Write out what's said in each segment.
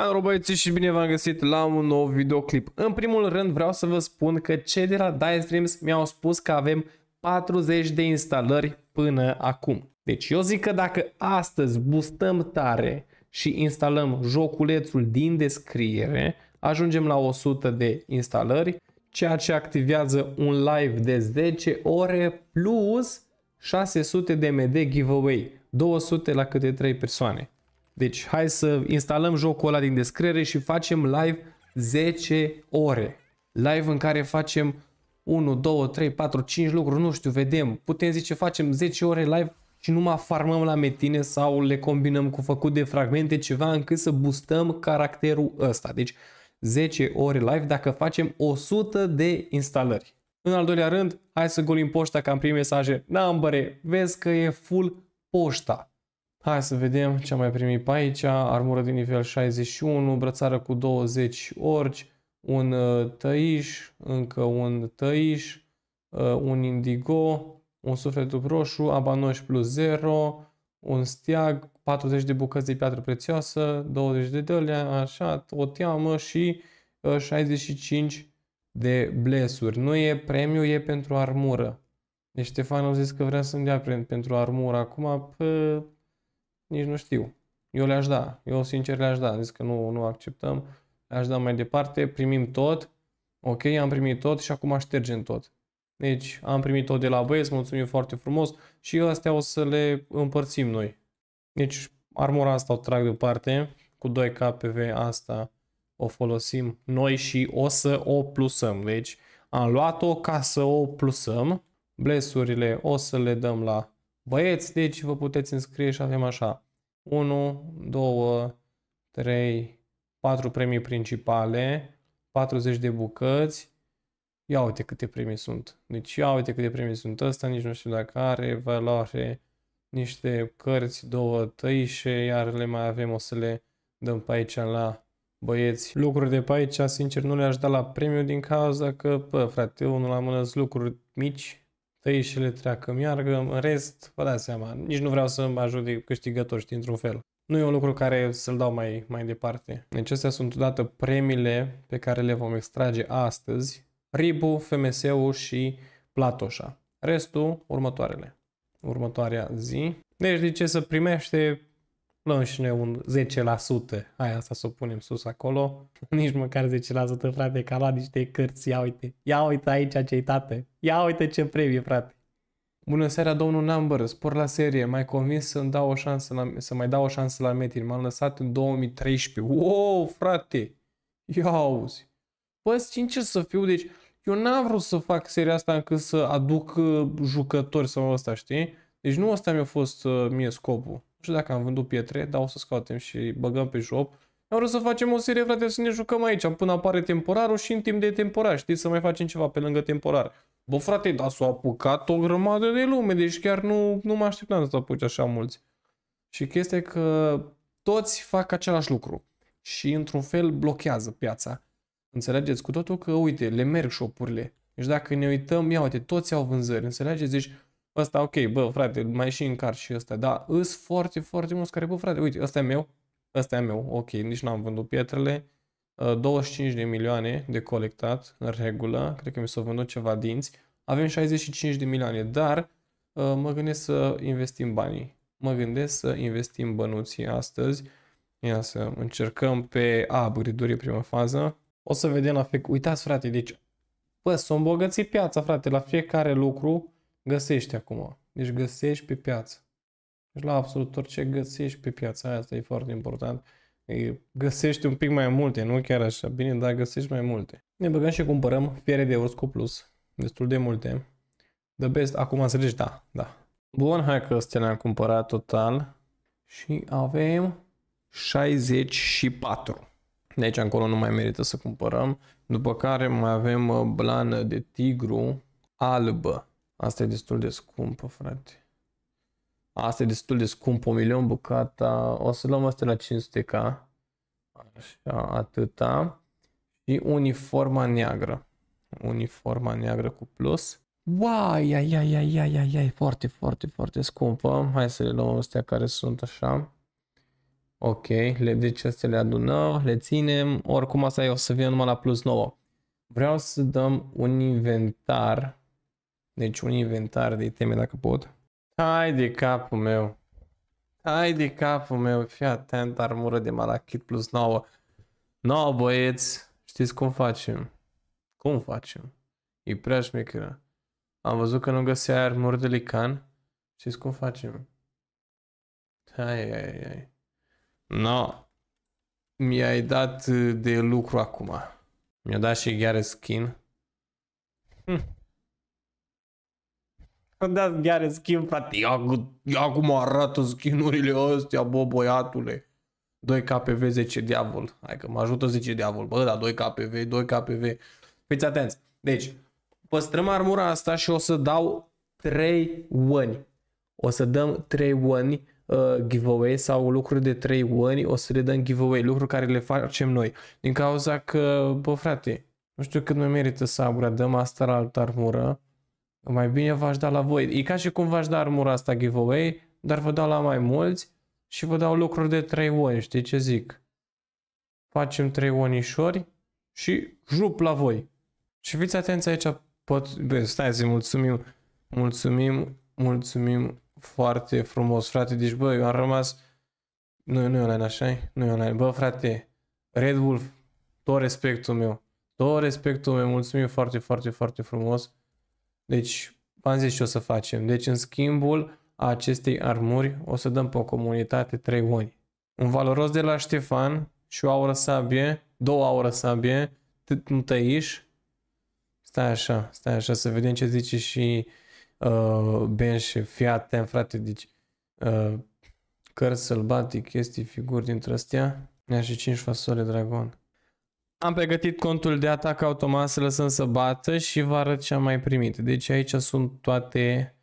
Alo băieți și bine v-am găsit la un nou videoclip. În primul rând vreau să vă spun că cei de la Dice Dreams mi-au spus că avem 40 de instalări până acum. Deci eu zic că dacă astăzi bustăm tare și instalăm joculețul din descriere, ajungem la 100 de instalări, ceea ce activează un live de 10 ore plus 600 de MD giveaway, 200 la câte 3 persoane. Deci hai să instalăm jocul ăla din descriere și facem live 10 ore. Live în care facem 1, 2, 3, 4, 5 lucruri, nu știu, vedem. Putem zice facem 10 ore live și numai farmăm la metine sau le combinăm cu făcut de fragmente ceva încât să boostăm caracterul ăsta. Deci 10 ore live dacă facem 100 de instalări. În al doilea rând, hai să golim poșta ca am primit mesaje. N-am băre, vezi că e full poșta. Hai să vedem ce am mai primit pe aici. Armură de nivel 61, brățară cu 20 orci, un uh, tăiș, încă un tăiș, uh, un indigo, un suflet roșu, abanoș plus 0, un steag, 40 de bucăți de piatră prețioasă, 20 de dălea, așa, o teamă și 65 uh, de blesuri. Nu e premiu, e pentru armură. Deci Ștefan a zis că vrea să-mi dea pentru armură. Acum, pă, nici nu știu. Eu le-aș da, eu sincer le-aș da, zic că nu, nu acceptăm, le-aș da mai departe, primim tot, ok, am primit tot și acum ștergem tot. Deci am primit tot de la băieți, mulțumim foarte frumos și astea o să le împărțim noi. Deci armura asta o trag deoparte, cu 2 KPV asta o folosim noi și o să o plusăm. Deci am luat-o ca să o plusăm. Blesurile o să le dăm la băieți, deci vă puteți înscrie și avem așa 1, 2, 3, 4 premii principale, 40 de bucăți, ia uite câte premii sunt. Deci ia uite câte premii sunt ăsta, nici nu știu dacă are valoare, niște cărți, două tăișe, iar le mai avem, o să le dăm pe aici la băieți. Lucruri de pe aici, sincer, nu le-aș da la premiu din cauza că, pă, frate, unul la mână lucruri mici, și le treacă, meargă, în rest, vă dați seama, nici nu vreau să mă ajut de câștigător, știi, într-un fel. Nu e un lucru care să-l dau mai, mai departe. Deci astea sunt odată premiile pe care le vom extrage astăzi. Ribu, FMS-ul și Platoșa. Restul, următoarele. Următoarea zi. Deci de ce să primește luăm și noi un 10%, hai asta să o punem sus acolo, nici măcar 10% frate, că a luat niște cărți, ia uite, ia uite aici ce tată, ia uite ce premiu frate. Bună seara, domnul Number, spor la serie, mai convins să, dau o șansă la, să mai dau o șansă la Metin, m-am lăsat în 2013, wow frate, ia auzi. Bă, sincer să fiu, deci eu n-am vrut să fac seria asta încât să aduc uh, jucători sau ăsta, știi? Deci nu asta mi-a fost uh, mie scopul. Nu știu dacă am vândut pietre, dar o să scoatem și băgăm pe shop. Am vrut să facem o serie, frate, să ne jucăm aici, până apare temporarul și în timp de temporar, știi, să mai facem ceva pe lângă temporar. Bă, frate, dar s-a apucat o grămadă de lume, deci chiar nu, nu mă așteptam să apuci așa mulți. Și chestia că toți fac același lucru și într-un fel blochează piața. Înțelegeți cu totul că, uite, le merg shop-urile. Deci dacă ne uităm, ia uite, toți au vânzări, înțelegeți? Deci ăsta, ok, bă, frate, mai și încar și ăsta, Da, îs foarte, foarte mulți care, bă, frate, uite, ăsta e meu, ăsta e meu, ok, nici n-am vândut pietrele, 25 uh, de milioane de colectat, în regulă, cred că mi s-au vândut ceva dinți, avem 65 de milioane, dar uh, mă gândesc să investim banii, mă gândesc să investim bănuții astăzi, ia să încercăm pe A, gridurie prima fază, o să vedem la fiecare, uitați frate, deci, bă, s-a îmbogățit piața, frate, la fiecare lucru, găsești acum. Deci găsești pe piață. Deci la absolut orice găsești pe piață, asta e foarte important. Găsești un pic mai multe, nu chiar așa bine, dar găsești mai multe. Ne băgăm și cumpărăm fiere de urs cu plus, destul de multe. The best, acum înțelegi, da, da. Bun, hai că ăstea ne am cumpărat total și avem 64. De aici încolo nu mai merită să cumpărăm. După care mai avem blană de tigru albă. Asta e destul de scumpă, frate. Asta e destul de scump, o milion bucata. O să luăm asta la 500k. Așa, atâta. Și uniforma neagră. Uniforma neagră cu plus. Uai, ai, ai, ai, ai, ai, ai, foarte, foarte, foarte scumpă. Hai să le luăm astea care sunt așa. Ok, le, deci astea le adunăm, le ținem. Oricum asta e, o să vină numai la plus 9. Vreau să dăm un inventar deci un inventar de teme dacă pot. Hai de capul meu. Hai de capul meu. Fii atent, armură de malachit plus 9. 9 băieți. Știți cum facem? Cum facem? E prea șmecheră. Am văzut că nu găsea armură de lican. Știți cum facem? Ai, ai, ai. No. Mi-ai dat de lucru acum. Mi-a dat și gheare skin. Hm. Unde azi are skin, frate? Ia, ia cum arată skinurile astea, bă, băiatule. 2 KPV, 10 diavol. Hai că mă ajută 10 diavol. Bă, da, 2 KPV, 2 KPV. Fiți atenți. Deci, păstrăm armura asta și o să dau 3 wani. O să dăm 3 wani uh, giveaway sau lucruri de 3 wani, o să le dăm giveaway, lucruri care le facem noi. Din cauza că, bă frate, nu știu cât mai merită să upgradăm asta la altă armură mai bine v-aș da la voi. E ca și cum v-aș da armura asta giveaway, dar vă dau la mai mulți și vă dau lucruri de 3 ori, știi ce zic? Facem 3 onișori și jup la voi. Și fiți atenți aici, pot... Bă, stai să mulțumim, mulțumim, mulțumim foarte frumos, frate. Deci, bă, eu am rămas... Nu, nu e online, așa -i? Nu e online. Bă, frate, Red Wolf, tot respectul meu. Tot respectul meu, mulțumim foarte, foarte, foarte frumos. Deci, v-am zis ce o să facem. Deci, în schimbul acestei armuri, o să dăm pe o comunitate 3 oni. Un valoros de la Ștefan și o aură sabie, două aură sabie, un tăiș. Stai așa, stai așa, să vedem ce zice și uh, Ben și Fiat, frate, deci uh, cărți sălbatic, chestii, figuri dintre astea. aș și 5 fasole dragon. Am pregătit contul de atac automat să lăsăm să bată și vă arăt ce am mai primit. Deci aici sunt toate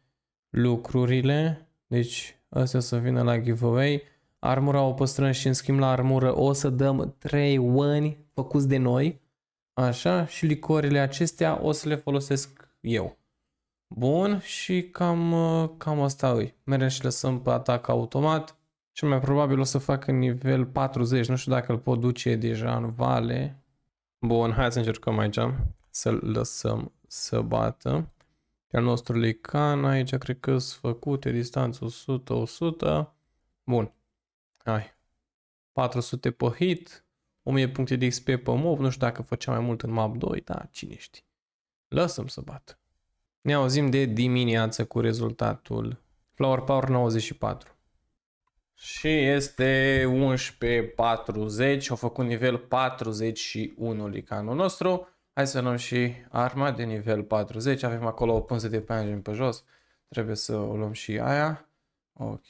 lucrurile. Deci astea să vină la giveaway. Armura o păstrăm și în schimb la armură o să dăm 3 oani făcuți de noi. Așa, și licorile acestea o să le folosesc eu. Bun, și cam, cam asta e. Merem și lăsăm pe atac automat. Cel mai probabil o să facă nivel 40, nu știu dacă îl pot duce deja în vale. Bun, hai să încercăm aici să-l lăsăm să bată. Al nostru Lican, aici cred că sunt făcute distanță 100-100. Bun. Hai. 400 pe hit, 1000 puncte de XP pe mob, nu știu dacă făcea mai mult în map 2, da, cine știe. Lăsăm să bată. Ne auzim de dimineață cu rezultatul Flower Power 94. Și este 11.40, au făcut nivel 41 licanul nostru. Hai să luăm și arma de nivel 40, avem acolo o pânză de pe pe jos. Trebuie să o luăm și aia. Ok,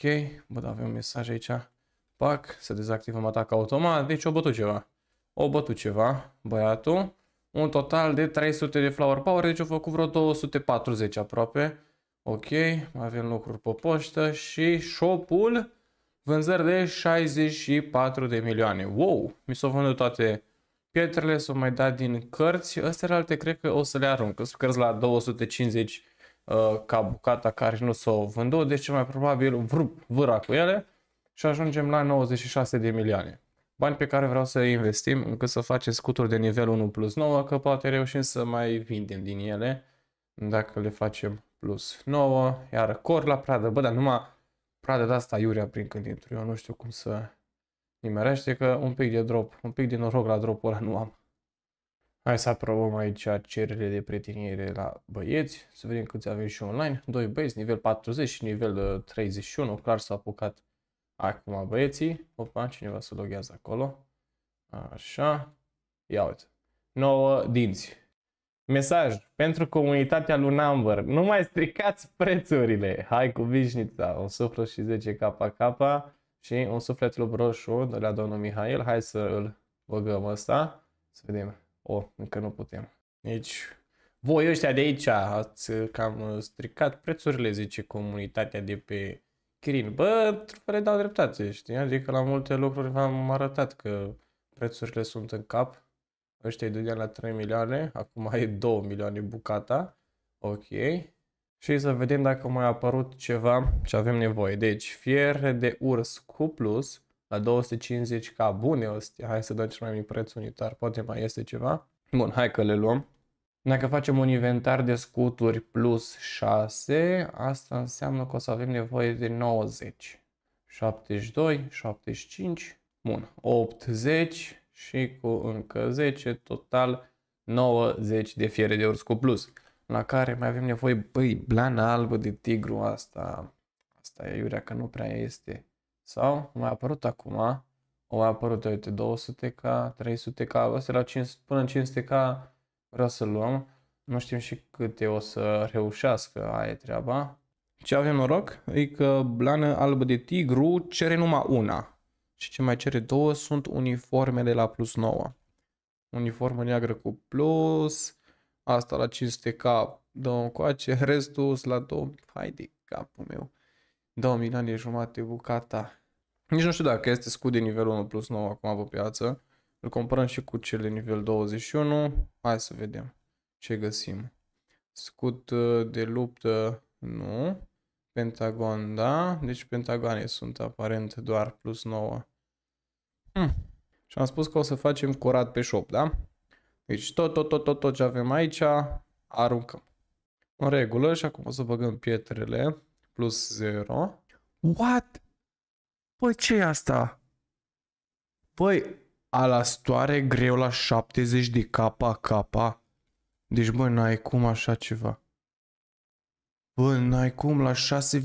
bă, da, avem un mesaj aici. Pac, să dezactivăm atac automat, deci o bătut ceva. O bătut ceva, băiatul. Un total de 300 de flower power, deci au făcut vreo 240 aproape. Ok, avem lucruri pe poștă și shop-ul Vânzări de 64 de milioane. Wow! Mi s-au vândut toate pietrele, s-au mai dat din cărți. Astea alte cred că o să le arunc. Sunt cărți la 250 uh, ca bucata care nu s-au vândut, deci mai probabil vrup vâra cu ele și ajungem la 96 de milioane. Bani pe care vreau să investim încât să facem scuturi de nivel 1 plus 9, că poate reușim să mai vindem din ele dacă le facem plus 9, iar cor la pradă, bă, dar numai Prade de asta iurea prin când intru. Eu nu știu cum să nimerește că un pic de drop, un pic de noroc la dropul ăla nu am. Hai să aprobăm aici cererile de prieteniere la băieți, să vedem câți avem și online. Doi băieți, nivel 40 și nivel 31, uh, clar s-a apucat acum băieții. Opa, cineva se loghează acolo. Așa, ia uite. 9 dinți. Mesaj pentru comunitatea lui Number. Nu mai stricați prețurile. Hai cu vișnița. Un suflet și 10 capa și un suflet lui roșu de la domnul Mihail. Hai să îl băgăm ăsta. Să vedem. O, oh, încă nu putem. Deci, voi ăștia de aici ați cam stricat prețurile, zice comunitatea de pe Kirin. Bă, le dau dreptate, știi? Adică la multe lucruri v-am arătat că prețurile sunt în cap Ăștia îi dădea la 3 milioane, acum e 2 milioane bucata. Ok. Și să vedem dacă mai a apărut ceva ce avem nevoie. Deci, fier de urs cu plus la 250 ca bune ăstea. Hai să dăm cel mai mic preț unitar, poate mai este ceva. Bun, hai că le luăm. Dacă facem un inventar de scuturi plus 6, asta înseamnă că o să avem nevoie de 90. 72, 75, bun, 80, și cu încă 10, total 90 de fiere de urs cu plus. La care mai avem nevoie, băi, blana albă de tigru asta, asta e iurea că nu prea este. Sau mai apărut acum, a mai apărut, uite, 200k, 300k, astea la 500, până în 500k vreau să luăm. Nu știm și câte o să reușească, aia e treaba. Ce avem noroc e că blană albă de tigru cere numai una. Și ce mai cere două sunt uniformele la plus 9. Uniformă neagră cu plus, asta la 500k două încoace, restul la două, hai de capul meu, 2 milioane jumate bucata. Nici nu știu dacă este scut de nivelul 1 plus 9 acum pe piață. Îl comparăm și cu cel de nivel 21. Hai să vedem ce găsim. Scut uh, de luptă, nu. Pentagon, da? Deci pentagane sunt aparent doar plus 9. Hm. Și am spus că o să facem curat pe shop, da? Deci tot, tot, tot, tot, tot ce avem aici, aruncăm. În regulă și acum o să băgăm pietrele, plus 0. What? Păi ce e asta? Păi, alastoare greu la 70 de capa capa. Deci, băi, n-ai cum așa ceva. Bă, n-ai cum, la 6,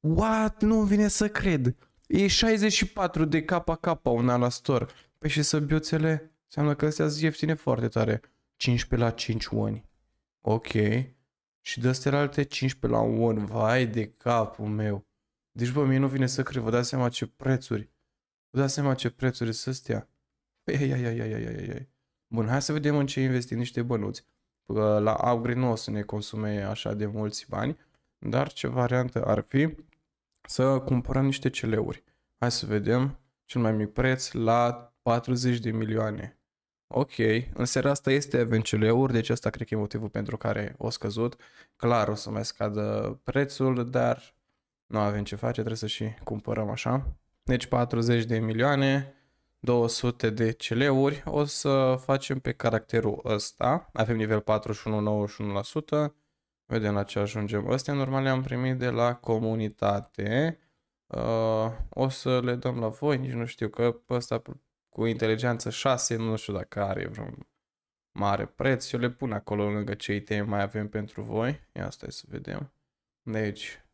What? Nu vine să cred. E 64 de capa capa un ala store. Păi și să săbioțele? Înseamnă că astea sunt ieftine foarte tare. 15 la 5 oni. Ok. Și de astea alte 15 la 1. Vai de capul meu. Deci, bă, mie nu vine să cred. Vă dați seama ce prețuri. Vă dați seama ce prețuri sunt astea. Ia, ia, ia, ia, ia, ia, ia. Bun, hai să vedem în ce investim niște bănuți la Auri nu o să ne consume așa de mulți bani, dar ce variantă ar fi să cumpărăm niște celeuri. Hai să vedem cel mai mic preț la 40 de milioane. Ok, în seara asta este Venceleur, deci asta cred că e motivul pentru care o scăzut. Clar, o să mai scadă prețul, dar nu avem ce face, trebuie să și cumpărăm așa. Deci 40 de milioane, 200 de celeuri, o să facem pe caracterul ăsta. Avem nivel 41, 91%. Vedem la ce ajungem. Astea normal le-am primit de la comunitate. Uh, o să le dăm la voi, nici nu știu că ăsta cu inteligență 6, nu știu dacă are vreun mare preț. Eu le pun acolo lângă ce idei mai avem pentru voi. Ia stai să vedem. Deci,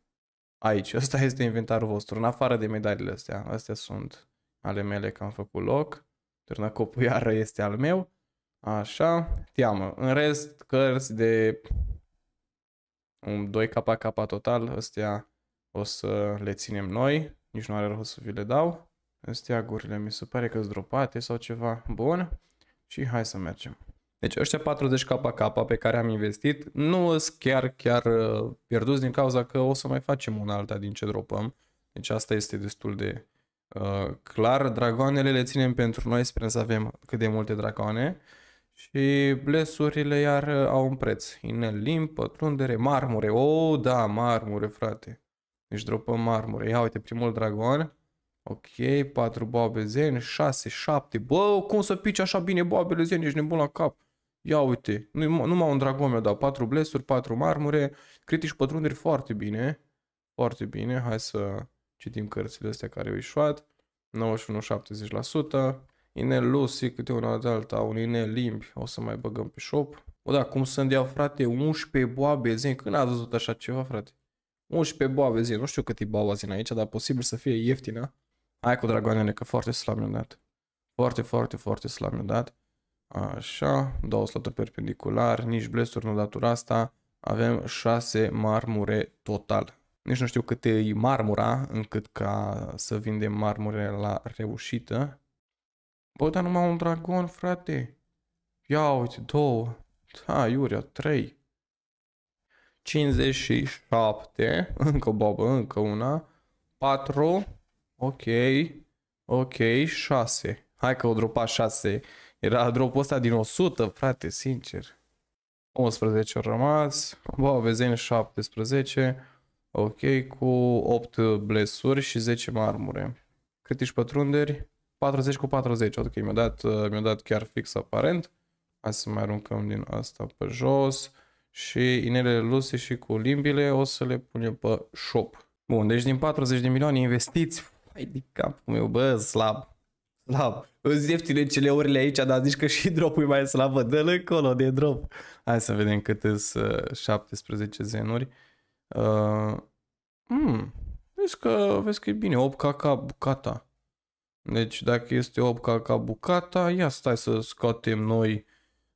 aici, ăsta este inventarul vostru, în afară de medaliile astea. Astea sunt ale mele că am făcut loc. Târnăcopul iară este al meu. Așa, teamă. În rest, cărți de un 2KK total, astea o să le ținem noi. Nici nu are rost să vi le dau. gurile mi se pare că sunt dropate sau ceva. Bun. Și hai să mergem. Deci ăștia 40 KK pe care am investit nu sunt chiar, chiar uh, pierduți din cauza că o să mai facem un alta din ce dropăm. Deci asta este destul de Uh, clar, dragoanele le ținem pentru noi, sperăm să avem cât de multe dragoane. Și blesurile iar uh, au un preț. Inel, limb, pătrundere, marmure. O, oh, da, marmure, frate. Deci dropăm marmure. Ia uite, primul dragon. Ok, 4 boabe zen, 6, 7. Bă, cum să pici așa bine boabele zen? Ești nebun la cap. Ia uite, nu, numai un dragon mi-a dat 4 blesuri, 4 marmure, critici pătrunderi foarte bine. Foarte bine, hai să citim cărțile astea care au ieșuat, 91-70%, inel lusi, câte una de alta, un inel limbi, o să mai băgăm pe shop. O, da, cum să-mi deau, frate, 11 boabe zen, când a văzut așa ceva, frate? 11 boabe zen, nu știu cât e boaba zi aici, dar posibil să fie ieftină. Hai cu dragoanele, că foarte slab mi dat. Foarte, foarte, foarte slab mi dat. Așa, două slături perpendicular, nici blesturi nu datura asta. Avem 6 marmure total nici nu știu cât e marmura, încât ca să vindem marmure la reușită. Bă, dar numai un dragon, frate. Ia uite, două. Da, Iuria, trei. 57. Încă o babă, încă una. 4. Ok. Ok, 6. Hai că o dropa 6. Era dropul ăsta din 100, frate, sincer. 11 au rămas. Bă, vezen 17. Ok, cu 8 blesuri și 10 marmure. Critici pătrunderi? 40 cu 40. Ok, mi-a dat, mi-a dat chiar fix aparent. Hai să mai aruncăm din asta pe jos. Și inelele luse și cu limbile o să le punem pe shop. Bun, deci din 40 de milioane investiți. Hai de capul meu, bă, slab. Slab. Îți ieftine CL-urile aici, dar zici că și dropul e mai slabă. Dă-l încolo de drop. Hai să vedem câte sunt 17 zenuri. Uh, mm, vezi că, vezi că e bine, 8 kk bucata. Deci dacă este 8 kk bucata, ia stai să scoatem noi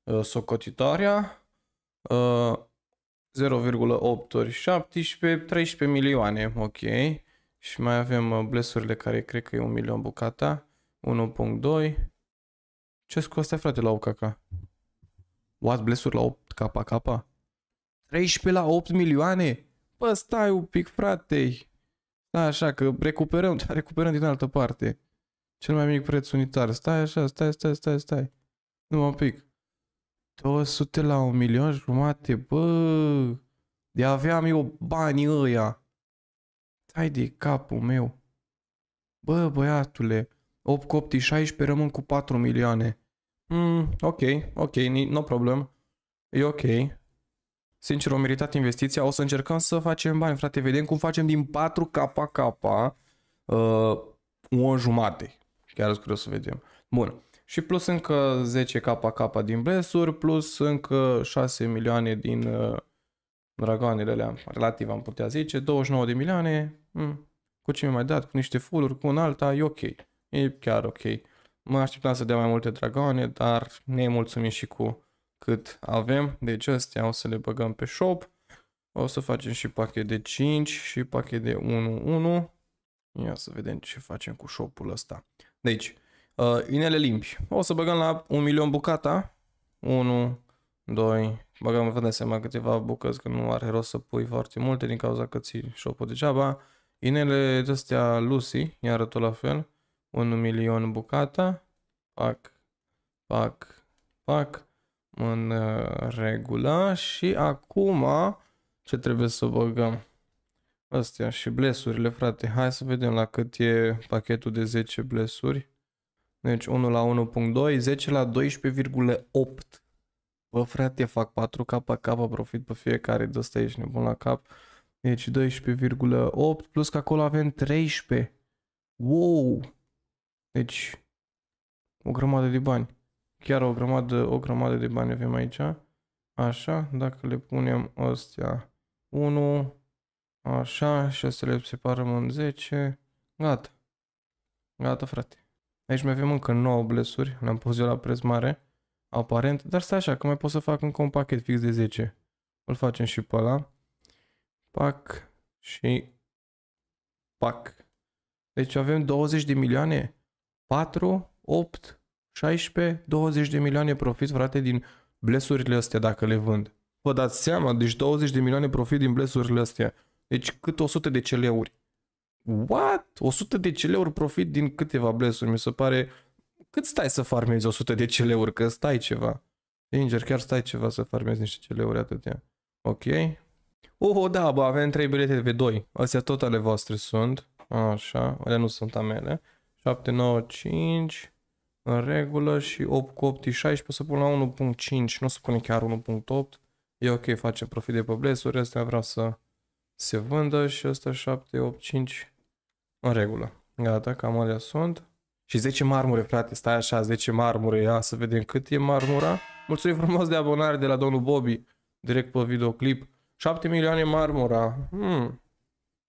uh, socotitarea. Uh, 0,8 ori 17, 13 milioane, ok. Și mai avem uh, blesurile care cred că e 1 milion bucata. 1.2. Ce cu astea, frate, la 8 kk? What, blesuri la 8 kk? 13 la 8 milioane? Bă, stai un pic, frate. Da, așa că recuperăm, dar recuperăm din altă parte. Cel mai mic preț unitar. Stai așa, stai, stai, stai, stai. Nu mă pic. 200 la un milion jumate, bă. De aveam eu banii ăia. Stai de capul meu. Bă, băiatule. 8 cu 8 16, rămân cu 4 milioane. Mm, ok, ok, no problem. E ok. Sincer, o meritat investiția. O să încercăm să facem bani, frate. Vedem cum facem din 4 capa capa uh, un jumate. Chiar sunt curios să vedem. Bun. Și plus încă 10 capa capa din blesuri, plus încă 6 milioane din uh, dragoanele alea, relativ am putea zice, 29 de milioane, mm, cu ce mi mai dat, cu niște fuluri, cu un alta, e ok. E chiar ok. Mă așteptam să dea mai multe dragoane, dar ne mulțumim și cu cât avem. Deci astea o să le băgăm pe shop. O să facem și pachet de 5 și pachet de 1-1. Ia să vedem ce facem cu shop-ul ăsta. Deci, uh, inele limpi. O să băgăm la 1 milion bucata. 1, 2, băgăm, vă dați seama câteva bucăți, că nu are rost să pui foarte multe din cauza că ții shop-ul degeaba. Inele astea Lucy, iară tot la fel. 1 milion bucata. Pac, pac, pac în uh, regulă și acum ce trebuie să băgăm? Astea și blesurile, frate. Hai să vedem la cât e pachetul de 10 blesuri. Deci 1 la 1.2, 10 la 12,8. Bă, frate, fac 4 k pe cap, profit pe fiecare, de ăsta ești nebun la cap. Deci 12,8, plus că acolo avem 13. Wow! Deci, o grămadă de bani chiar o grămadă, o grămadă de bani avem aici. Așa, dacă le punem astea 1, așa, și să le separăm în 10, gata. Gata, frate. Aici mai avem încă 9 blesuri, le-am pus eu la preț mare, aparent, dar stai așa, că mai pot să fac încă un pachet fix de 10. Îl facem și pe ăla. Pac și pac. Deci avem 20 de milioane, 4, 8, 16, 20 de milioane profit, frate, din blesurile astea dacă le vând. Vă dați seama, deci 20 de milioane profit din blesurile astea. Deci cât 100 de celeuri. What? 100 de celeuri profit din câteva blesuri, mi se pare... Cât stai să farmezi 100 de celeuri? Că stai ceva. Inger, chiar stai ceva să farmezi niște celeuri atâtea. Ok. Oh, da, bă, avem 3 bilete de V2. Astea tot ale voastre sunt. Așa, Ele nu sunt a mele. 7, 9, 5 în regulă și 8 cu 8 e 16, să pun la 1.5, nu o să pune chiar 1.8. E ok, face profit de pe blesuri, astea vreau să se vândă și ăsta 7, 8, 5, în regulă. Gata, cam alea sunt. Și 10 marmure, frate, stai așa, 10 marmure, ia să vedem cât e marmura. Mulțumim frumos de abonare de la domnul Bobby, direct pe videoclip. 7 milioane marmura. Hmm.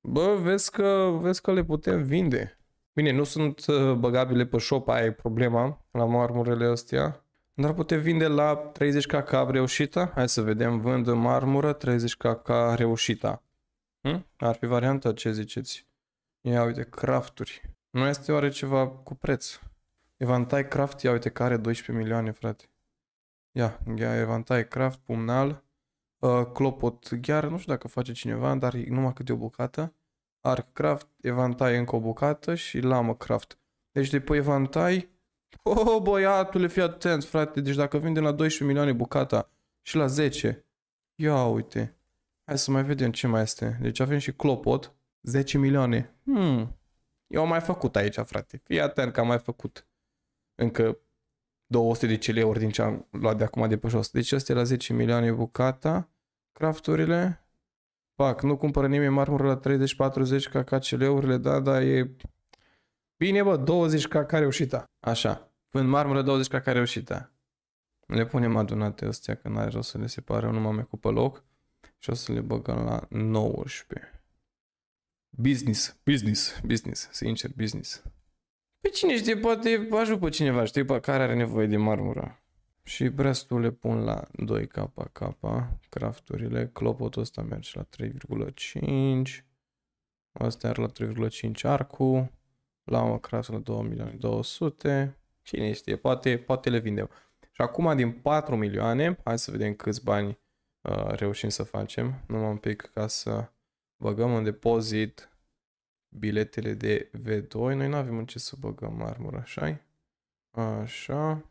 Bă, vezi că, vezi că le putem vinde. Bine, nu sunt uh, băgabile pe shop, aia e problema la marmurele astea. Dar putem vinde la 30k ca reușită. Hai să vedem, vând marmură 30k ca reușită. Hm? Ar fi varianta, ce ziceți? Ia uite, crafturi. Nu este oare ceva cu preț? Evantai craft, ia uite, care 12 milioane, frate. Ia, ia evantai craft, pumnal, uh, clopot chiar nu știu dacă face cineva, dar numai câte o bucată. Craft evantai încă o bucată și lama craft. Deci de pe evantai... Oh, băiatule, fii atent, frate. Deci dacă vindem la 12 milioane bucata și la 10... Ia uite. Hai să mai vedem ce mai este. Deci avem și clopot. 10 milioane. Hmm. Eu am mai făcut aici, frate. Fii atent că am mai făcut încă 200 de celeuri din ce am luat de acum de pe jos. Deci asta e la 10 milioane bucata. Crafturile fac. Nu cumpără nimeni marmură la 30-40 ca KCL-urile, da, dar e... Bine, bă, 20 ca care reușita. Așa. Vând marmură 20 ca care reușita. Le punem adunate astea, că n-are rost să le separăm, nu mai am pe loc. Și o să le băgăm la 19. Business, business, business, sincer, business. Pe păi cine știe, poate ajut pe cineva, știi, pe care are nevoie de marmură. Și restul le pun la 2 k K crafturile, clopotul ăsta merge la 3,5, asta era la 3,5 arcul, la o craft la 2 milioane 200, cine știe, poate, poate le vindem. Și acum din 4 milioane, hai să vedem câți bani uh, reușim să facem, numai un pic ca să băgăm în depozit biletele de V2, noi nu avem în ce să băgăm armură, așa -i? Așa.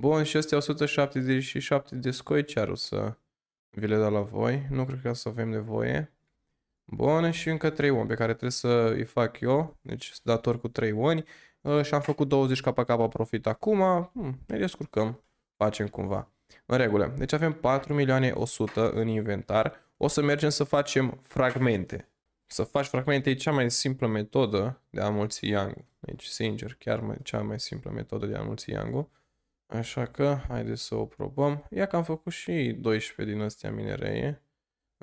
Bun, și astea 177 de scoi, ce ar să vi le dau la voi. Nu cred că să avem nevoie. Bun, și încă 3 oameni pe care trebuie să îi fac eu. Deci dator cu 3 oameni. Ă, și am făcut 20 KK profit acum. Hmm, ne descurcăm. Facem cumva. În regulă. Deci avem 4 milioane 100 în inventar. O să mergem să facem fragmente. Să faci fragmente e cea mai simplă metodă de a mulți yang. Deci, sincer, chiar cea mai simplă metodă de a mulți yang-ul. Așa că, haideți să o probăm. Ia că am făcut și 12 din astea minereie.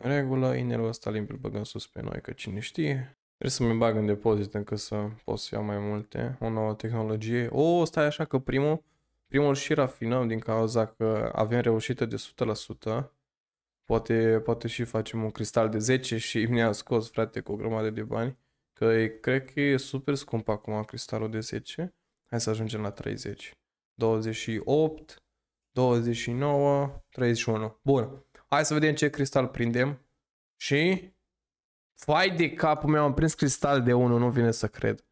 În regulă, inelul ăsta limpi îl băgăm sus pe noi, că cine știe. Trebuie să-mi bag în depozit încă să pot să iau mai multe. O nouă tehnologie. O, oh, stai așa că primul, primul și rafinăm din cauza că avem reușită de 100%. Poate, poate și facem un cristal de 10 și mi-a scos, frate, cu o grămadă de bani. Că cred că e super scump acum cristalul de 10. Hai să ajungem la 30. 28, 29, 31. Bun. Hai să vedem ce cristal prindem. Și... Fai de capul meu, am prins cristal de 1, nu vine să cred.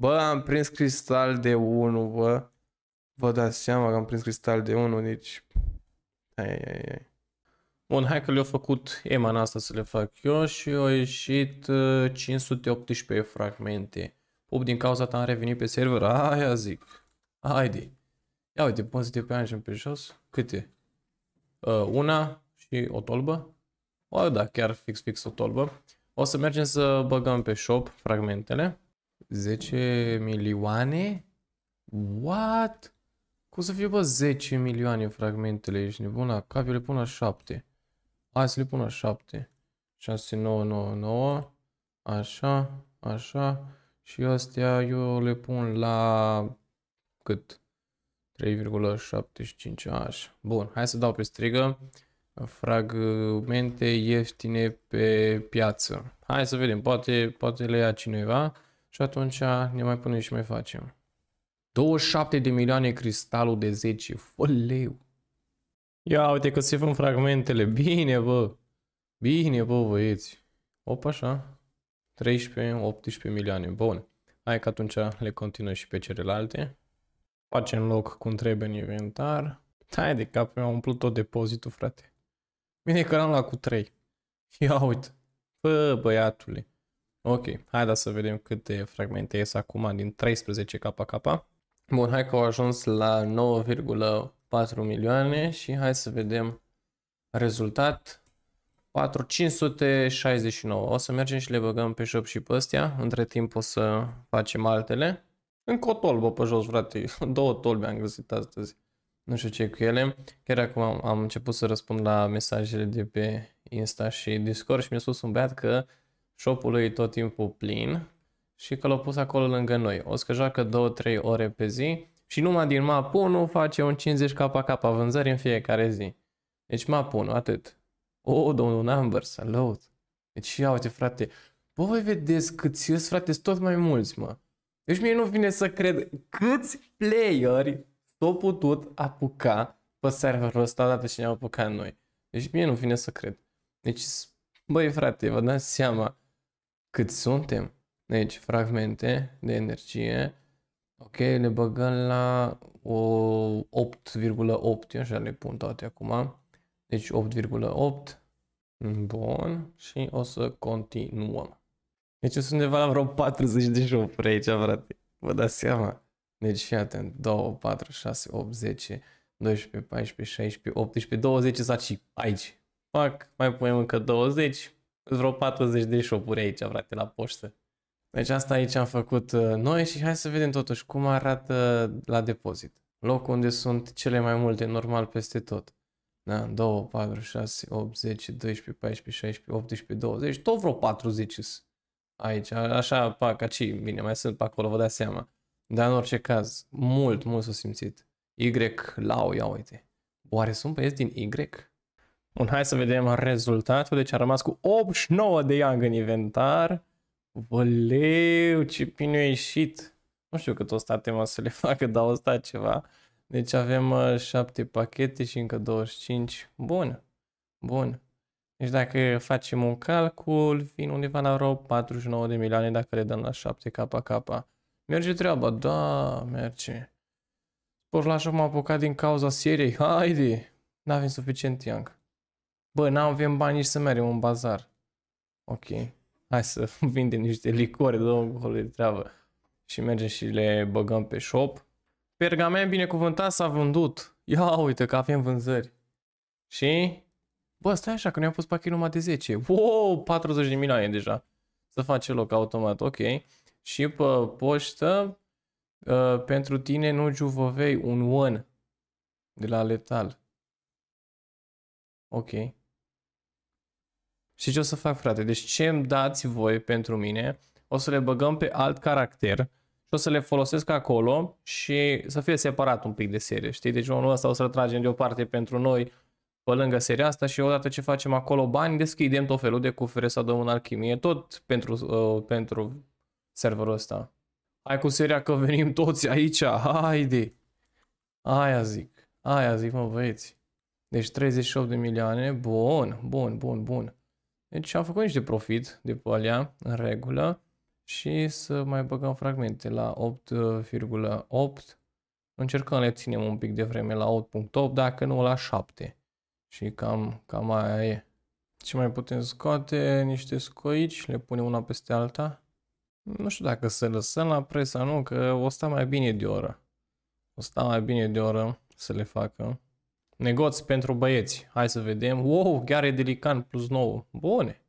Bă, am prins cristal de 1, bă. Vă dați seama că am prins cristal de 1, deci... Ai, ai, ai. Bun, hai că le-au făcut Eman asta să le fac eu și au ieșit 518 uh, fragmente. Pup, din cauza ta am revenit pe server, aia zic. Haide. Ia uite, pun să te pe și pe jos. Câte? Uh, una și o tolbă. O, oh, da, chiar fix, fix o tolbă. O să mergem să băgăm pe shop fragmentele. 10 milioane? What? Cum să fie, bă, 10 milioane fragmentele? Ești nebun la cap? Eu le pun la 7. Hai să le pun la 7. 6, 9, 9, 9. Așa, așa. Și astea eu le pun la... Cât? 3,75, așa. Bun, hai să dau pe strigă. Fragmente ieftine pe piață. Hai să vedem, poate, poate le ia cineva și atunci ne mai punem și mai facem. 27 de milioane cristalul de 10. Foleu! Ia uite că se fac fragmentele. Bine, bă! Bine, bă, băieți! Opa, așa. 13, 18 milioane. Bun. Hai că atunci le continuăm și pe celelalte. Facem loc cum trebuie în inventar. Tai de cap, mi-am umplut tot depozitul, frate. Bine că l-am luat cu 3. Ia uite. Bă, băiatule. Ok, hai da să vedem câte fragmente ies acum din 13 KK. Bun, hai că au ajuns la 9,4 milioane și hai să vedem rezultat. 4569. O să mergem și le băgăm pe shop și pe astea. Între timp o să facem altele. Încă o tolbă pe jos, frate. Două tolbe am găsit astăzi. Nu știu ce cu ele. Chiar acum am, am început să răspund la mesajele de pe Insta și Discord și mi-a spus un băiat că shop lui e tot timpul plin și că l a pus acolo lângă noi. O să joacă 2-3 ore pe zi și numai din map 1 face un 50 capa vânzări în fiecare zi. Deci map 1, atât. Oh, domnul Numbers, salut! Deci ia uite, frate, bă, voi vedeți câți sunt, frate, sunt tot mai mulți, mă. Deci mie nu vine să cred câți playeri s-au putut apuca pe serverul ăsta odată ce ne au apucat noi. Deci mie nu vine să cred. Deci, băi frate, vă dați seama cât suntem. Deci, fragmente de energie. Ok, le băgăm la 8,8, așa le pun toate acum. Deci 8,8. Bun. Și o să continuăm. Deci eu sunt undeva la vreo 40 de jocuri aici, frate. Vă dați seama? Deci fii atent. 2, 4, 6, 8, 10, 12, 14, 16, 18, 20 saci aici. Fac, mai punem încă 20. Vreo 40 de șopuri aici, frate, la poștă. Deci asta aici am făcut uh, noi și hai să vedem totuși cum arată uh, la depozit. Locul unde sunt cele mai multe, normal, peste tot. Da? 2, 4, 6, 8, 10, 12, 14, 16, 18, 20, tot vreo 40 sunt aici, așa, pa, ca și bine, mai sunt pe acolo, vă dați seama. Dar în orice caz, mult, mult s-a simțit. Y, lau, ia uite. Oare sunt băieți din Y? Bun, hai să vedem rezultatul. Deci a rămas cu 89 de yang în inventar. Băleu, ce bine a ieșit. Nu știu cât o state mă să le facă, dar o stat ceva. Deci avem 7 uh, pachete și încă 25. Bun. Bun. Deci dacă facem un calcul, vin undeva la vreo 49 de milioane dacă le dăm la 7 KK. Merge treaba, da, merge. Spor la m-a apucat din cauza seriei, haide! N-avem suficient Yang. Bă, n-avem bani nici să mergem în bazar. Ok, hai să vindem niște licori, două goluri de treabă. Și mergem și le băgăm pe shop. Pergamen binecuvântat s-a vândut. Ia uite că avem vânzări. Și Bă, stai așa, că ne-am pus pachet numai de 10. Wow, 40 de milioane deja. Să face loc automat, ok. Și pe poștă, uh, pentru tine, nu juvovei, un one de la letal. Ok. Și ce o să fac, frate? Deci ce îmi dați voi pentru mine, o să le băgăm pe alt caracter și o să le folosesc acolo și să fie separat un pic de serie, știi? Deci unul ăsta o să-l tragem deoparte pentru noi, pe lângă seria asta și odată ce facem acolo bani, deschidem tot felul de cufere sau dăm în alchimie, tot pentru, uh, pentru serverul ăsta. Hai cu seria că venim toți aici, haide! Aia zic, aia zic mă băieți. Deci 38 de milioane, bun, bun, bun, bun. Deci am făcut niște profit de pe alea, în regulă. Și să mai băgăm fragmente la 8,8. Uh, Încercăm le ținem un pic de vreme la 8.8, dacă nu la 7. Și cam, cam aia e. Ce mai putem scoate? Niște scoici, le punem una peste alta. Nu știu dacă să lăsăm la presa, nu, că o sta mai bine de oră. O sta mai bine de oră să le facă. Negoți pentru băieți. Hai să vedem. Wow, chiar e delican plus 9. Bune.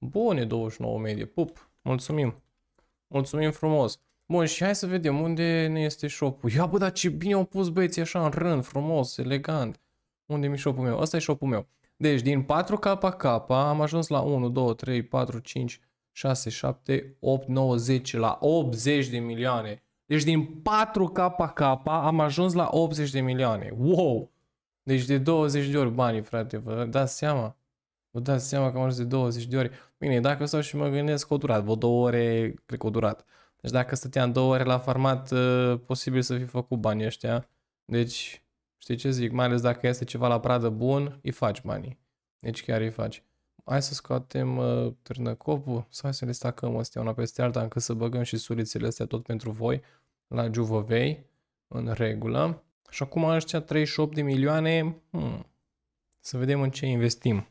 Bune 29 medie. Pup. Mulțumim. Mulțumim frumos. Bun, și hai să vedem unde ne este shop-ul. Ia bă, dar ce bine au pus băieții așa în rând, frumos, elegant. Unde mi shop-ul meu? Asta e shop-ul meu. Deci din 4KK am ajuns la 1, 2, 3, 4, 5, 6, 7, 8, 9, 10, la 80 de milioane. Deci din 4KK am ajuns la 80 de milioane. Wow! Deci de 20 de ori banii, frate, vă dați seama? Vă dați seama că am ajuns de 20 de ori. Bine, dacă stau și mă gândesc, că o durat, vă două ore, cred că o durat. Deci dacă stăteam două ore la farmat, ă, posibil să fi făcut banii ăștia. Deci, Știi ce zic? Mai ales dacă este ceva la pradă bun, îi faci banii. Deci chiar îi faci. Hai să scoatem uh, târnăcopul, sau hai să le stacăm astea una peste alta, încât să băgăm și surițele astea tot pentru voi la Juvovei, în regulă. Și acum ăștia 38 de milioane, hmm, să vedem în ce investim.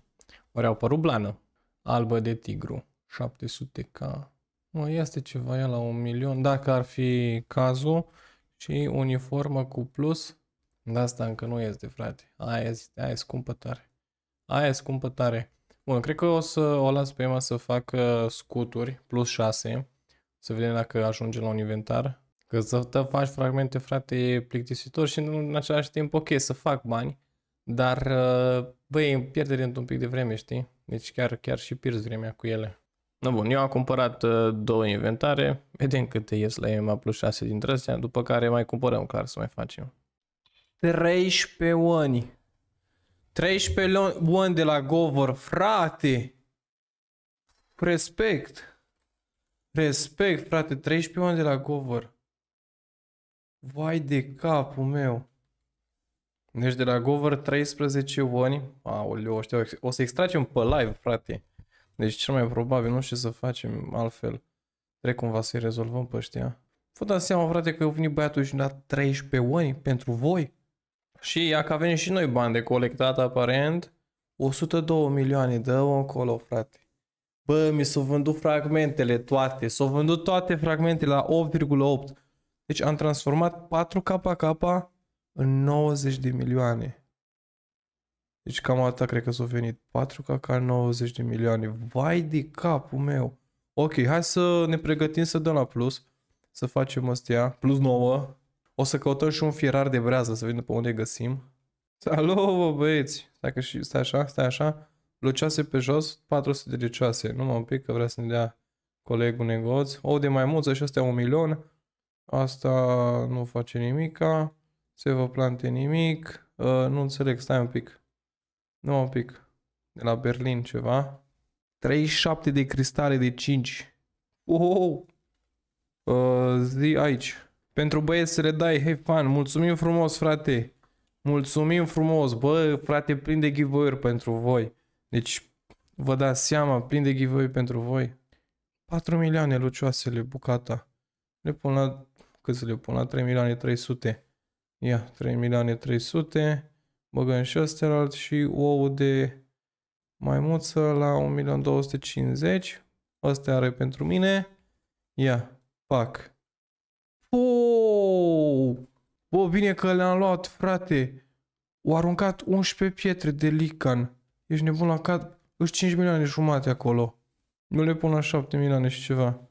Oare au părut blană, albă de tigru, 700k. Mă, este ceva ea la un milion, dacă ar fi cazul, și uniformă cu plus, dar asta încă nu este, frate. Aia, aia e scumpă tare. Aia e scumpă tare. Bun, cred că o să o las pe Emma să facă scuturi plus 6. Să vedem dacă ajunge la un inventar. Că să te faci fragmente, frate, e plictisitor și în același timp, ok, să fac bani. Dar, uh, băi, pierde pierdere într-un pic de vreme, știi? Deci chiar, chiar și pierzi vremea cu ele. No, bun, eu am cumpărat uh, două inventare, vedem câte ies la EMA plus 6 dintre astea, după care mai cumpărăm, clar, să mai facem. 13 ani. 13 ani de la Govor, frate! Respect! Respect, frate, 13 ani de la Govor. Vai de capul meu! Deci de la Govor 13 ani. Aoleu, știu, o să extragem pe live, frate. Deci cel mai probabil, nu știu ce să facem altfel. Trebuie cumva să-i rezolvăm pe ăștia. Vă dați seama, frate, că eu venit băiatul și la 13 ani pentru voi? Și ea că avem și noi bani de colectat aparent, 102 milioane, dă-o încolo, frate. Bă, mi s-au vândut fragmentele toate, s-au vândut toate fragmentele la 8,8. Deci am transformat 4KK în 90 de milioane. Deci cam atât cred că s-au venit. 4KK 90 de milioane. Vai de capul meu. Ok, hai să ne pregătim să dăm la plus. Să facem astea. Plus 9. O să căutăm și un fierar de brează să vedem pe unde găsim. Salut, bă, băieți! Dacă și stai așa, stai așa. Lucioase pe jos, 400 de cease. Nu un pic că vrea să ne dea colegul negoț. O de mai mult, și astea un milion. Asta nu face nimica. Se vă plante nimic. Uh, nu înțeleg, stai un pic. Nu un pic. De la Berlin ceva. 37 de cristale de 5. Oh. Uh, zi aici. Pentru băieți să le dai, hey fan, mulțumim frumos frate. Mulțumim frumos, bă, frate, plin de giveaway pentru voi. Deci, vă dați seama, plin de giveaway pentru voi. 4 milioane lucioasele, bucata. Le pun la, cât să le pun, la 3 milioane 300. Ia, 3 milioane 300. Băgăm și ăsta și ou de maimuță la 1.250. Asta are pentru mine. Ia, pac. Bă, bine că le-am luat, frate. O aruncat 11 pietre de lican. Ești nebun la cap? Își 5 milioane jumate acolo. Nu le pun la 7 milioane și ceva.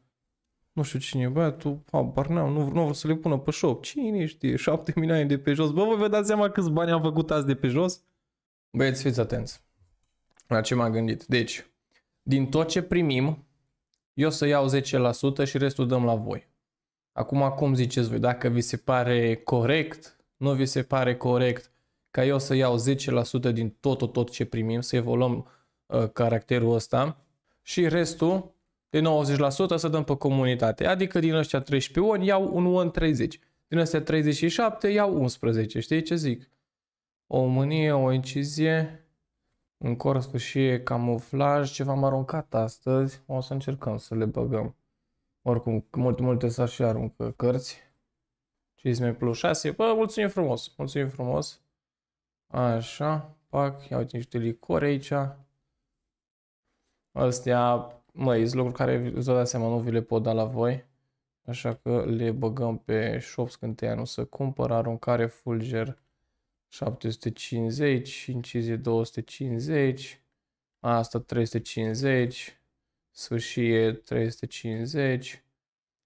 Nu știu cine e băiatul, habar n-am, nu, nu vreau să le pună pe șoc. Cine știe, 7 milioane de pe jos. Bă, voi vă dați seama câți bani am făcut azi de pe jos? Băieți, fiți atenți la ce m-am gândit. Deci, din tot ce primim, eu să iau 10% și restul dăm la voi. Acum, cum ziceți voi, dacă vi se pare corect, nu vi se pare corect ca eu să iau 10% din totul, tot ce primim, să evoluăm uh, caracterul ăsta și restul de 90% să dăm pe comunitate. Adică din ăștia 13 oni iau un on 30. Din ăstea 37 iau 11. Știi ce zic? O mânie, o incizie, un cor camuflaj, ceva am aruncat astăzi. O să încercăm să le băgăm. Oricum, multe, multe s-ar și aruncă cărți. mai plus 6. Bă, mulțumim frumos, mulțumim frumos. Așa, pac, ia uite niște licori aici. Astea, măi, sunt lucruri care, îți dau seama, nu vi le pot da la voi. Așa că le băgăm pe shop nu să cumpăr, aruncare fulger 750, incizie 250, asta 350, sfârșie 350,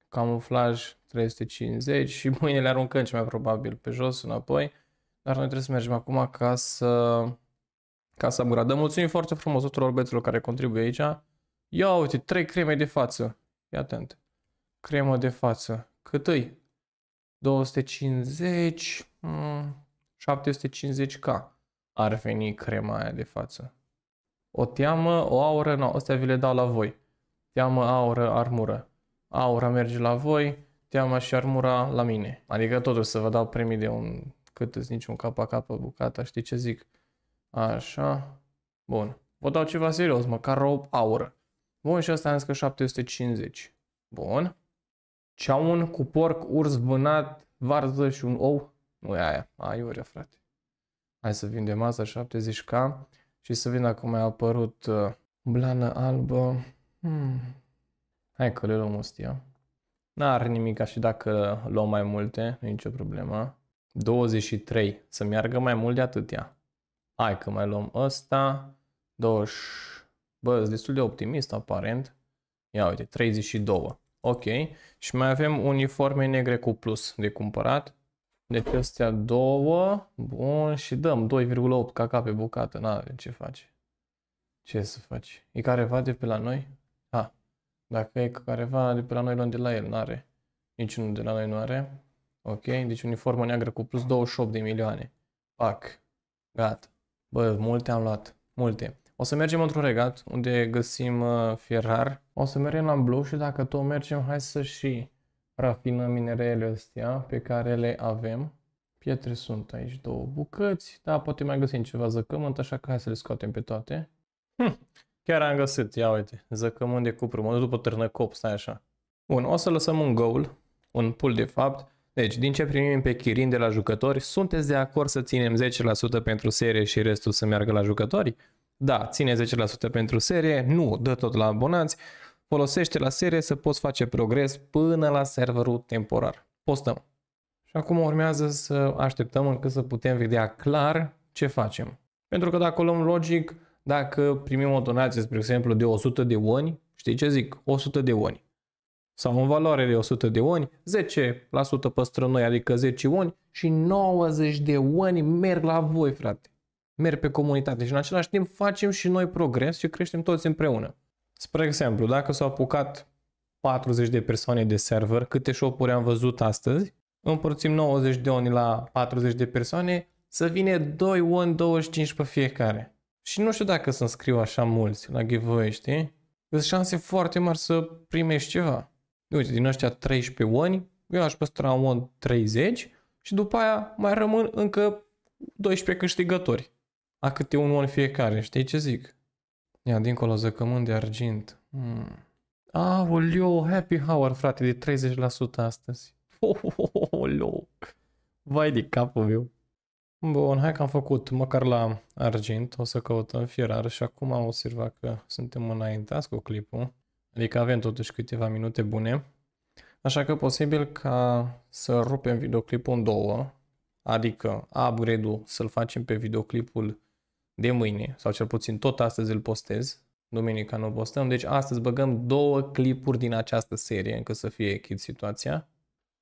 camuflaj 350 și mâine le aruncăm ce mai probabil pe jos înapoi. Dar noi trebuie să mergem acum ca să, ca să upgradăm. Mulțumim foarte frumos tuturor băieților care contribuie aici. Ia uite, trei creme de față. Ia atent. Cremă de față. Cât îi? 250, 750k mm, ar veni crema aia de față. O teamă, o aură, no, astea vi le dau la voi. Teamă, aură, armură. Aura merge la voi, teama și armura la mine. Adică totuși să vă dau premii de un cât îți niciun capa capă bucata, știi ce zic? Așa, bun. Vă dau ceva serios, măcar o aură. Bun, și asta am zis că 750. Bun. Ceaun cu porc, urs, vânat, varză și un ou? Nu e aia, aiurea, frate. Hai să vindem asta 70k. Și să vină acum a apărut uh, blană albă. Hmm. Hai că le luăm ustia. n ar nimic și dacă luăm mai multe, nu nicio problemă. 23. Să meargă mai mult de atâtea. Hai că mai luăm ăsta. 20. Bă, sunt destul de optimist aparent. Ia uite, 32. Ok. Și mai avem uniforme negre cu plus de cumpărat pe deci astea două, bun, și dăm 2,8 caca pe bucată, n avem ce face. Ce să faci? E careva de pe la noi? Ha, dacă e careva de pe la noi, luăm de la el, n-are. Niciunul de la noi nu are. Ok, deci uniformă neagră cu plus 28 de milioane. Pac, gata. Bă, multe am luat, multe. O să mergem într-un regat unde găsim uh, Ferrar. O să mergem la blu și dacă tot mergem, hai să și rafinăm minerele astea pe care le avem. Pietre sunt aici două bucăți. Da, poate mai găsim ceva zăcământ, așa că hai să le scoatem pe toate. Hm, chiar am găsit, ia uite, zăcământ de cupru, mă duc după târnăcop, stai așa. Bun, o să lăsăm un goal, un pull de fapt. Deci, din ce primim pe chirin de la jucători, sunteți de acord să ținem 10% pentru serie și restul să meargă la jucători? Da, ține 10% pentru serie, nu, dă tot la abonați, folosește la serie să poți face progres până la serverul temporar. Postăm. Și acum urmează să așteptăm încât să putem vedea clar ce facem. Pentru că dacă luăm logic, dacă primim o donație, spre exemplu, de 100 de oni, știi ce zic? 100 de oni. Sau în valoare de 100 de oni, 10% păstrăm noi, adică 10 oni și 90 de oni merg la voi, frate. Merg pe comunitate și în același timp facem și noi progres și creștem toți împreună. Spre exemplu, dacă s-au apucat 40 de persoane de server, câte shop-uri am văzut astăzi, împărțim 90 de oni la 40 de persoane, să vine 2 oni 25 pe fiecare. Și nu știu dacă să scriu așa mulți la giveaway, știi? Sunt șanse foarte mari să primești ceva. Uite, din ăștia 13 oni, eu aș păstra on 30 și după aia mai rămân încă 12 câștigători. A câte un on fiecare, știi ce zic? Ia, dincolo zăcământ de argint. Mm. Aoleo, happy hour, frate, de 30% astăzi. Aoleo. Vai de capul meu. Bun, hai că am făcut măcar la argint, o să căutăm fierar și acum am observat că suntem înaintați cu clipul, adică avem totuși câteva minute bune, așa că posibil ca să rupem videoclipul în două, adică upgrade-ul să-l facem pe videoclipul de mâine, sau cel puțin tot astăzi îl postez, duminica nu postăm, deci astăzi băgăm două clipuri din această serie, încă să fie echid situația.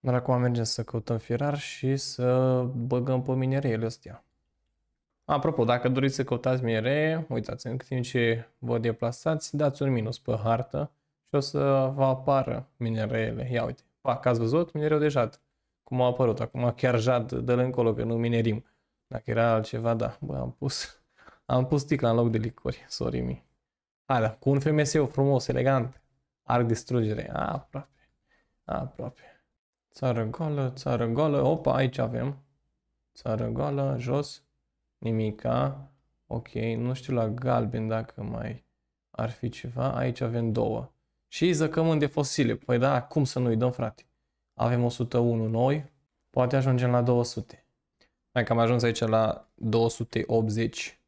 Dar acum mergem să căutăm firar și să băgăm pe minerele astea. Apropo, dacă doriți să căutați minere, uitați, în timp ce vă deplasați, dați un minus pe hartă și o să vă apară minereele. Ia uite, pac, ați văzut minereul de jad, cum a apărut. Acum chiar jad de lângă încolo, că nu minerim. Dacă era altceva, da, bă, am pus am pus sticla în loc de licori, sorry mi. Hai da, cu un fms frumos, elegant. Arc distrugere, A, aproape, A, aproape. Țară goală, țară goală, opa, aici avem. Țară goală, jos, nimica. Ok, nu știu la galben dacă mai ar fi ceva. Aici avem două. Și zăcământ de fosile. Păi da, cum să nu-i dăm, frate? Avem 101 noi, poate ajungem la 200. Hai că am ajuns aici la 280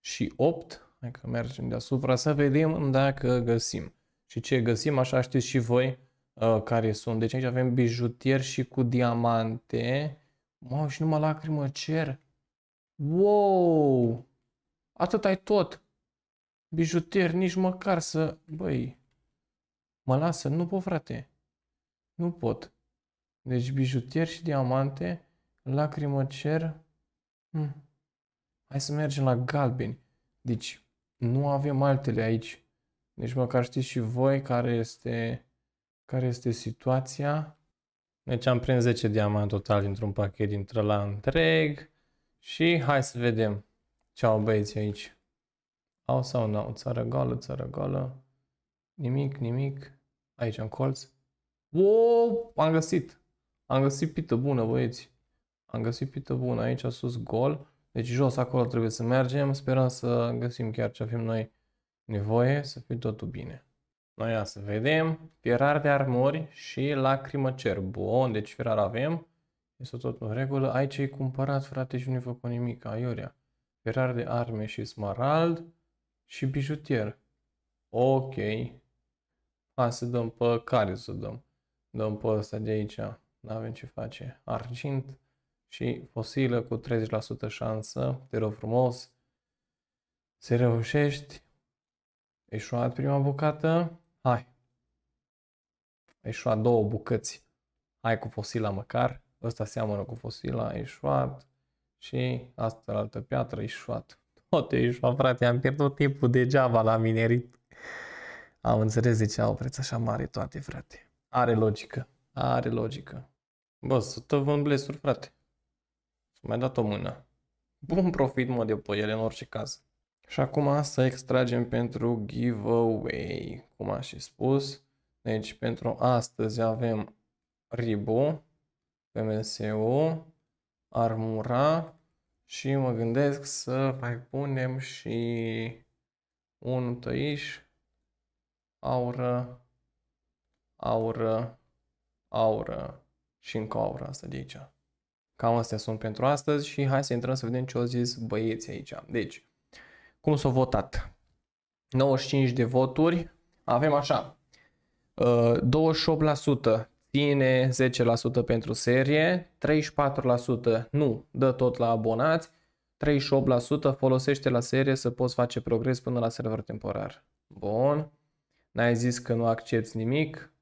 și 8. Hai că mergem deasupra să vedem dacă găsim. Și ce găsim, așa știți și voi uh, care sunt. Deci aici avem bijutier și cu diamante. Mă, și numai lacrimă cer. Wow! Atât ai tot. Bijutier, nici măcar să... Băi, mă lasă? Nu pot, frate. Nu pot. Deci bijutier și diamante, lacrimă cer. Hmm. Hai să mergem la galbeni. Deci, nu avem altele aici. Deci măcar știți și voi care este, care este situația. Deci am prins 10 diamant total dintr-un pachet dintre la întreg. Și hai să vedem ce au băieții aici. Au sau nu au? Țară goală, țară goală. Nimic, nimic. Aici în colț. Wow, am găsit. Am găsit pită bună, băieți. Am găsit pită bună. Aici sus gol. Deci jos acolo trebuie să mergem, sperăm să găsim chiar ce avem noi nevoie, să fie totul bine. Noi ia să vedem, Pierar de armori și lacrimă cer. Bun, deci fierar avem. Este tot în regulă. Aici e cumpărat, frate, și nu e făcut nimic, aiurea. Fierar de arme și smarald și bijutier. Ok. Hai să dăm pe care să dăm. Dăm pe ăsta de aici. Nu avem ce face. Argint și fosilă cu 30% șansă, te rog frumos, se reușești, eșuat prima bucată, hai, eșuat două bucăți, hai cu fosila măcar, ăsta seamănă cu fosila, eșuat și asta la altă piatră, eșuat. Tot eșuat, frate, am pierdut timpul degeaba la minerit. Am înțeles de ce au preț așa mare toate, frate. Are logică, are logică. Bă, să te vând blesuri, frate. Mi-a dat o mână. Bun profit mă de pe ele în orice caz. Și acum să extragem pentru giveaway, cum am și spus. Deci pentru astăzi avem ribu, PMSU, Armura și mă gândesc să mai punem și un tăiș, aură, aură, aură și încă aură asta de aici. Cam astea sunt pentru astăzi și hai să intrăm să vedem ce au zis băieții aici. Deci, cum s-au votat? 95 de voturi, avem așa, 28% uh, ține 10% pentru serie, 34% nu, dă tot la abonați, 38% folosește la serie să poți face progres până la server temporar. Bun. N-ai zis că nu accepti nimic.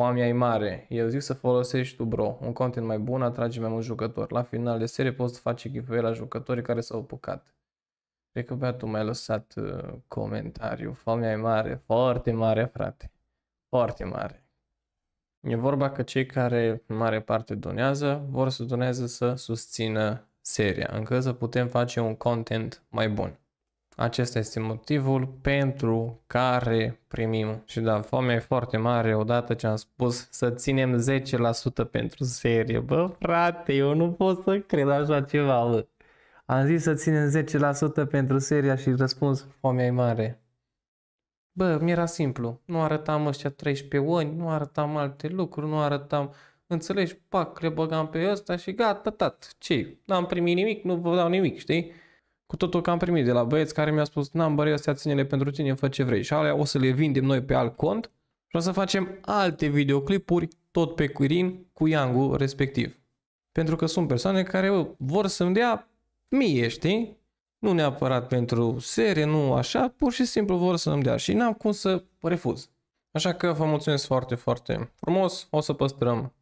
Oamia e mare. Eu zic să folosești tu, bro. Un content mai bun atrage mai mulți jucători. La final de serie poți să faci giveaway la jucătorii care s-au apucat. Cred că băiatul mai lăsat uh, comentariu. Oamia e mare, foarte mare, frate. Foarte mare. E vorba că cei care în mare parte donează vor să doneze să susțină seria, încă să putem face un content mai bun. Acesta este motivul pentru care primim. Și da, foamea e foarte mare odată ce am spus să ținem 10% pentru serie. Bă, frate, eu nu pot să cred așa ceva, bă. Am zis să ținem 10% pentru seria și răspuns, foamea e mare. Bă, mi-era simplu. Nu arătam ăștia 13 ani, nu arătam alte lucruri, nu arătam... Înțelegi? Pac, le băgam pe ăsta și gata, tat. Ce? N-am primit nimic, nu vă dau nimic, știi? cu totul că am primit de la băieți care mi-a spus, n-am bărie astea, ține pentru tine, fă ce vrei. Și alea o să le vindem noi pe alt cont și o să facem alte videoclipuri tot pe Quirin cu Yangu respectiv. Pentru că sunt persoane care vor să-mi dea mie, știi? Nu neapărat pentru serie, nu așa, pur și simplu vor să-mi dea și n-am cum să refuz. Așa că vă mulțumesc foarte, foarte frumos. O să păstrăm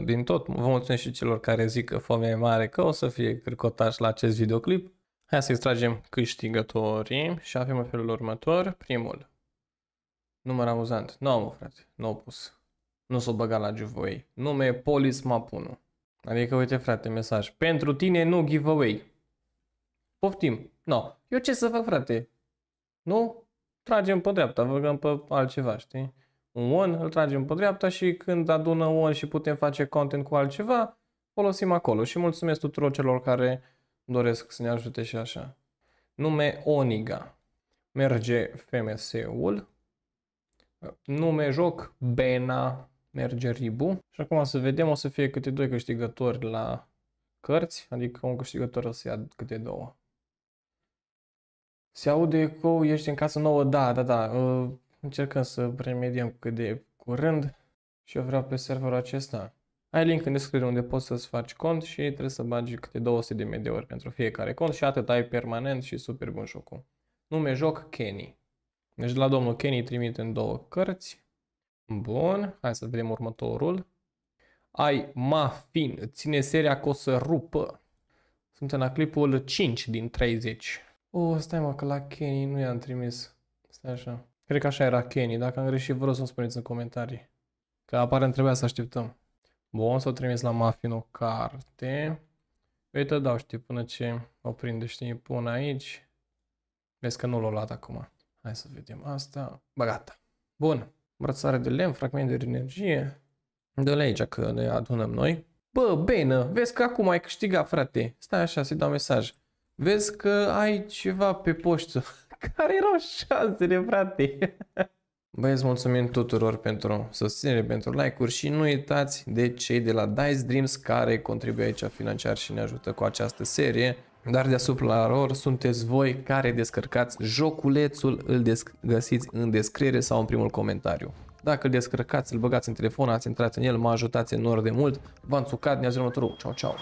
10% din tot. Vă mulțumesc și celor care zic că foamea e mare, că o să fie cricotaș la acest videoclip. Hai să extragem câștigătorii și avem în felul următor. Primul. Număr amuzant. Nu, am, frate. Nu au pus. Nu s-o băga la giveaway. Nume Polis Mapunu. Adică, uite, frate, mesaj. Pentru tine nu giveaway. Poftim. No. Eu ce să fac, frate? Nu? Tragem pe dreapta, băgăm pe altceva, știi? Un on, îl tragem pe dreapta și când adună un on și putem face content cu altceva, folosim acolo. Și mulțumesc tuturor celor care doresc să ne ajute și așa. Nume Oniga. Merge FMS-ul. Nume joc Bena. Merge Ribu. Și acum să vedem, o să fie câte doi câștigători la cărți, adică un câștigător o să ia câte două. Se aude că ești în casă nouă? Da, da, da. Uh, încercăm să remediem cât de curând și eu vreau pe serverul acesta. Ai link în descriere unde poți să-ți faci cont și trebuie să bagi câte 200 de mii de ori pentru fiecare cont și atât ai permanent și super bun jocul. Nume joc Kenny. Deci de la domnul Kenny trimit în două cărți. Bun, hai să vedem următorul. Ai Mafin, ține seria că o să rupă. Suntem la clipul 5 din 30. O, stai mă că la Kenny nu i-am trimis. Stai așa. Cred că așa era Kenny, dacă am greșit vreau să-mi spuneți în comentarii. Că aparent trebuia să așteptăm. Bun, s-au trimis la Muffin o carte. Uite, păi dau, știi, până ce o prinde, știi, pun aici. Vezi că nu l-au luat acum. Hai să vedem asta. Bă, gata. Bun. Brățare de lemn, fragment de energie. De la aici că ne adunăm noi. Bă, Benă, vezi că acum ai câștigat, frate. Stai așa, să-i dau mesaj. Vezi că ai ceva pe poștă. Care erau șansele, frate? Vă mulțumim tuturor pentru susținere, pentru like-uri și nu uitați de cei de la Dice Dreams care contribuie aici financiar și ne ajută cu această serie. Dar deasupra lor sunteți voi care descărcați joculețul, îl găsiți în descriere sau în primul comentariu. Dacă îl descărcați, îl băgați în telefon, ați intrat în el, mă ajutați enorm de mult. V-am țucat, ne ați următorul. Ceau, ceau!